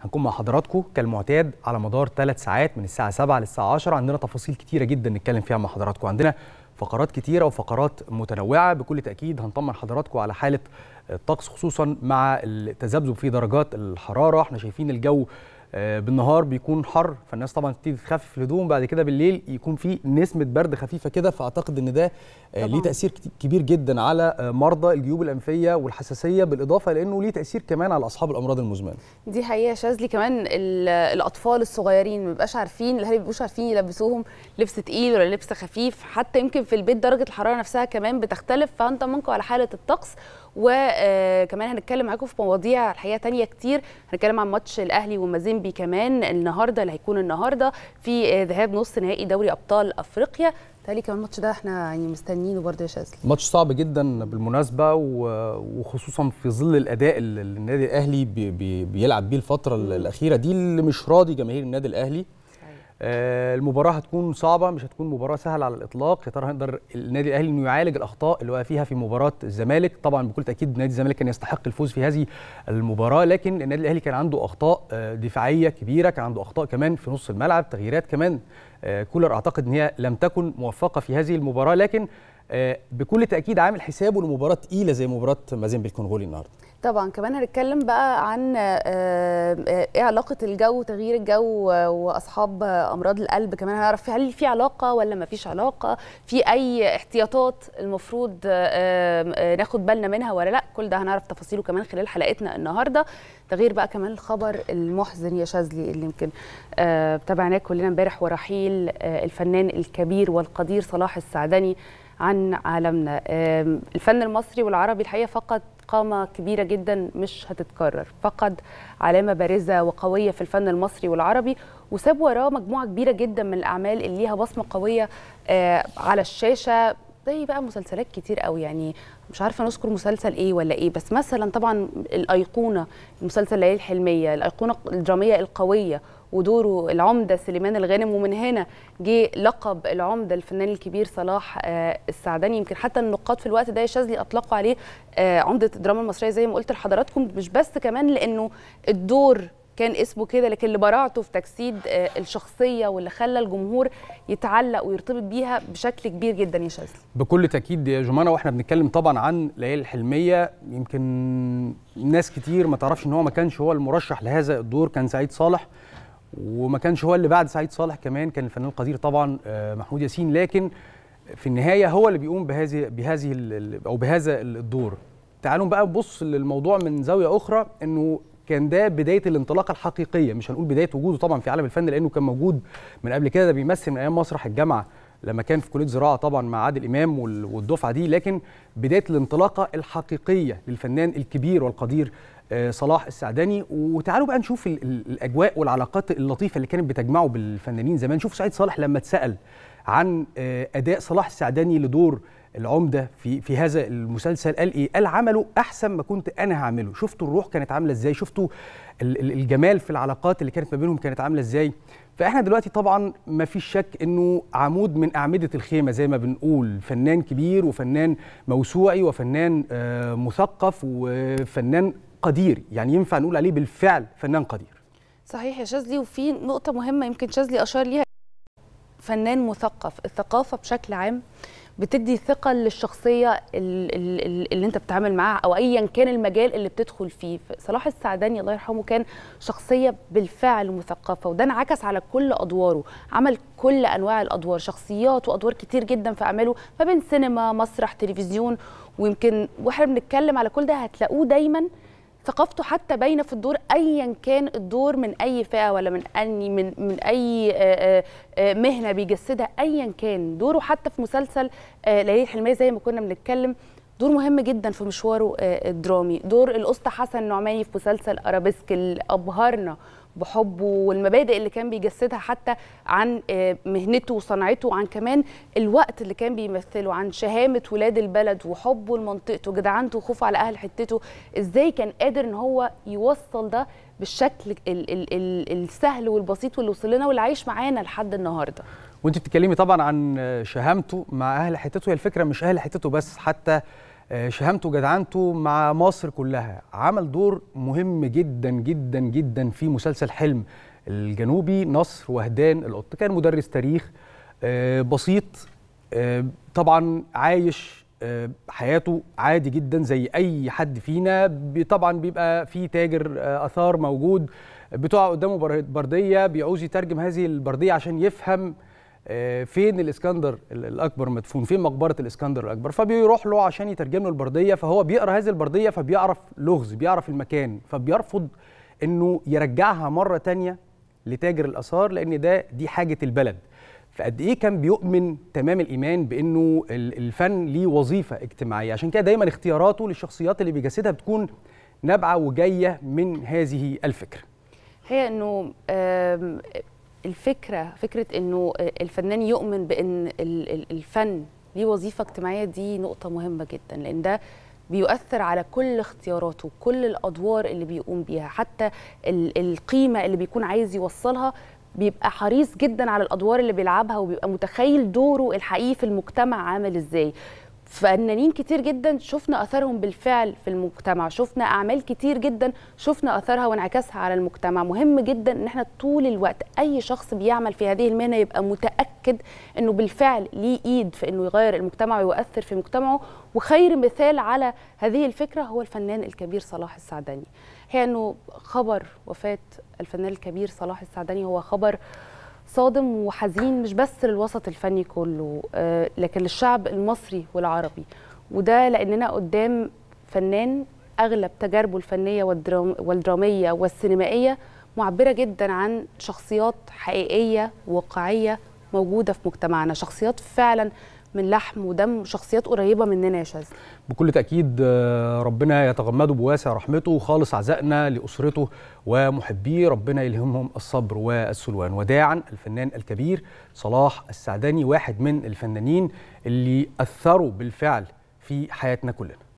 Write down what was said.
هنكون مع حضراتكم كالمعتاد على مدار ثلاث ساعات من الساعه 7 للساعه 10 عندنا تفاصيل كتيره جدا نتكلم فيها مع حضراتكم عندنا فقرات كتيره وفقرات متنوعه بكل تاكيد هنطمن حضراتكم على حاله الطقس خصوصا مع التذبذب في درجات الحراره احنا شايفين الجو آه، بالنهار بيكون حر فالناس طبعا تبتدي تخفف الهدوم بعد كده بالليل يكون في نسمه برد خفيفه كده فاعتقد ان ده آه، ليه تاثير كبير جدا على آه، مرضى الجيوب الانفيه والحساسيه بالاضافه لانه ليه تاثير كمان على اصحاب الامراض المزمنه دي حقيقه شاذلي كمان الاطفال الصغيرين ما بيبقاش عارفين الاهالي ما بيبقوش عارفين يلبسوهم لبس تقيل ولا لبس خفيف حتى يمكن في البيت درجه الحراره نفسها كمان بتختلف فانت منكم على حاله الطقس وكمان هنتكلم معاكم في مواضيع الحقيقه ثانيه كتير هنتكلم عن ماتش الاهلي والمازيمبي الأولمبي كمان النهارده اللي هيكون النهارده في آه، ذهاب نص نهائي دوري أبطال أفريقيا بالتالي كمان الماتش ده احنا يعني مستنيينه برضه يا شاذلي ماتش صعب جدا بالمناسبه وخصوصا في ظل الاداء اللي النادي الاهلي بي بي بيلعب بيه الفتره الاخيره دي اللي مش راضي جماهير النادي الاهلي آه، المباراه هتكون صعبه مش هتكون مباراه سهله على الاطلاق يا ترى هيقدر النادي الاهلي انه يعالج الاخطاء اللي وقع فيها في مباراه الزمالك طبعا بكل تاكيد نادي الزمالك كان يستحق الفوز في هذه المباراه لكن النادي الاهلي كان عنده اخطاء آه، دفاعيه كبيره كان عنده اخطاء كمان في نص الملعب تغييرات كمان آه، كولر اعتقد ان هي لم تكن موفقه في هذه المباراه لكن بكل تاكيد عامل حسابه لمباراه تقيله زي مباراه مازيمبي الكونغولي النهارده طبعا كمان هنتكلم بقى عن آه، آه، ايه علاقه الجو وتغيير الجو واصحاب امراض القلب كمان هنعرف هل في علاقه ولا ما فيش علاقه في اي احتياطات المفروض آه، ناخد بالنا منها ولا لا كل ده هنعرف تفاصيله كمان خلال حلقتنا النهارده تغيير بقى كمان الخبر المحزن يا شاذلي اللي يمكن تابعناه كلنا امبارح ورحيل الفنان الكبير والقدير صلاح السعدني عن عالمنا الفن المصري والعربي الحقيقه فقد قامة كبيرة جدا مش هتتكرر فقد علامة بارزة وقوية في الفن المصري والعربي وساب وراه مجموعة كبيرة جدا من الأعمال اللي ليها بصمة قوية آه، على الشاشة زي بقى مسلسلات كتير قوي يعني مش عارفه نذكر مسلسل ايه ولا ايه بس مثلا طبعا الايقونه مسلسل ليالي الحلميه الايقونه الدراميه القويه ودوره العمده سليمان الغانم ومن هنا جه لقب العمده الفنان الكبير صلاح آه، السعداني يمكن حتى النقاد في الوقت ده يا شاذلي اطلقوا عليه آه، عمده الدراما المصريه زي ما قلت لحضراتكم مش بس كمان لانه الدور كان اسمه كده لكن اللي براعته في تجسيد آه، الشخصيه واللي خلى الجمهور يتعلق ويرتبط بيها بشكل كبير جدا يا شاذلي بكل تاكيد يا جمانه واحنا بنتكلم طبعا عن ليالي الحلميه يمكن ناس كتير ما تعرفش ان هو ما كانش هو المرشح لهذا الدور كان سعيد صالح وما كانش هو اللي بعد سعيد صالح كمان كان الفنان القدير طبعا آه، محمود ياسين لكن في النهايه هو اللي بيقوم بهذه بهذه او بهذا الدور تعالوا بقى نبص للموضوع من زاويه اخرى انه كان ده بدايه الانطلاقه الحقيقيه مش هنقول بدايه وجوده طبعا في عالم الفن لانه كان موجود من قبل كده ده بيمثل من ايام مسرح الجامعه لما كان في كليه زراعه طبعا مع عادل امام والدفعه دي لكن بدايه الانطلاقه الحقيقيه للفنان الكبير والقدير آه، صلاح السعداني وتعالوا بقى نشوف الاجواء والعلاقات اللطيفه اللي كانت بتجمعه بالفنانين زمان نشوف سعيد صالح لما اتسال عن آه، اداء صلاح السعداني لدور العمده في في هذا المسلسل قال ايه؟ قال عمله احسن ما كنت انا هعمله، شفتوا الروح كانت عامله ازاي؟ شفتوا الجمال في العلاقات اللي كانت ما بينهم كانت عامله ازاي؟ فاحنا دلوقتي طبعا ما فيش شك انه عمود من اعمده الخيمه زي ما بنقول فنان كبير وفنان موسوعي وفنان آه، مثقف وفنان قدير يعني ينفع نقول عليه بالفعل فنان قدير صحيح يا شاذلي وفي نقطه مهمه يمكن شاذلي اشار ليها فنان مثقف الثقافه بشكل عام بتدي ثقه للشخصيه اللي انت بتتعامل معاها او ايا كان المجال اللي بتدخل فيه صلاح السعداني الله يرحمه كان شخصيه بالفعل مثقفه وده انعكس على كل ادواره عمل كل انواع الادوار شخصيات وادوار كتير جدا في اعماله ما بين سينما مسرح تلفزيون ويمكن واحنا بنتكلم على كل ده هتلاقوه دايما ثقافته حتى باينه في الدور ايا كان الدور من اي فئه ولا من اني من من اي آه، آه، آه، مهنه بيجسدها ايا كان دوره حتى في مسلسل ليالي الحلميه زي ما كنا بنتكلم دور مهم جدا في مشواره الدرامي دور الاسطى حسن نعماني في مسلسل ارابيسك اللي ابهرنا بحبه والمبادئ اللي كان بيجسدها حتى عن آه، مهنته وصنعته وعن كمان الوقت اللي كان بيمثله عن شهامه ولاد البلد وحبه لمنطقته وجدعنته وخوفه على اهل حتته ازاي كان قادر ان هو يوصل ده بالشكل ال ال ال السهل والبسيط واللي وصل لنا واللي عايش معانا لحد النهارده وانت بتتكلمي طبعا عن شهامته مع اهل حتته هي الفكره مش اهل حتته بس حتى آه، شهامته جدعنته مع مصر كلها عمل دور مهم جدا جدا جدا في مسلسل حلم الجنوبي نصر وهدان القط كان مدرس تاريخ آه، بسيط آه، طبعا عايش حياته عادي جدا زي اي حد فينا طبعا بيبقى في تاجر اثار موجود بتقع قدامه برديه بيعوز يترجم هذه البرديه عشان يفهم آه، فين الاسكندر الاكبر مدفون فين مقبره الاسكندر الاكبر فبيروح له عشان يترجم له البرديه فهو بيقرا هذه البرديه فبيعرف لغز بيعرف المكان فبيرفض انه يرجعها مره تانية لتاجر الاثار لان ده دي حاجه البلد فقد ايه كان بيؤمن تمام الايمان بانه الفن ليه وظيفه اجتماعيه عشان كده دايما اختياراته للشخصيات اللي بيجسدها بتكون نابعه وجايه من هذه الفكره هي انه الفكره فكره انه آه، الفنان يؤمن بان الفن ليه وظيفه اجتماعيه دي نقطه مهمه جدا لان ده بيؤثر على كل اختياراته كل الادوار اللي بيقوم بيها حتى القيمه اللي بيكون عايز يوصلها بيبقى حريص جدا على الادوار اللي بيلعبها وبيبقى متخيل دوره الحقيقي في المجتمع عامل ازاي فنانين كتير جدا شفنا اثرهم بالفعل في المجتمع شفنا اعمال كتير جدا شفنا اثرها وانعكاسها على المجتمع مهم جدا ان احنا طول الوقت اي شخص بيعمل في هذه المهنه يبقى متاكد انه بالفعل ليه ايد في انه يغير المجتمع ويؤثر في مجتمعه وخير مثال على هذه الفكره هو الفنان الكبير صلاح السعدني هي انه خبر وفاه الفنان الكبير صلاح السعدني هو خبر صادم وحزين مش بس للوسط الفني كله آه، لكن للشعب المصري والعربي وده لاننا قدام فنان اغلب تجاربه الفنيه والدرام والدراميه والسينمائيه معبره جدا عن شخصيات حقيقيه واقعيه موجوده في مجتمعنا شخصيات فعلا من لحم ودم شخصيات قريبه مننا يا شاذ بكل تاكيد آه، ربنا يتغمده بواسع رحمته وخالص عزائنا لاسرته ومحبيه ربنا يلهمهم الصبر والسلوان وداعا الفنان الكبير صلاح السعداني واحد من الفنانين اللي اثروا بالفعل في حياتنا كلنا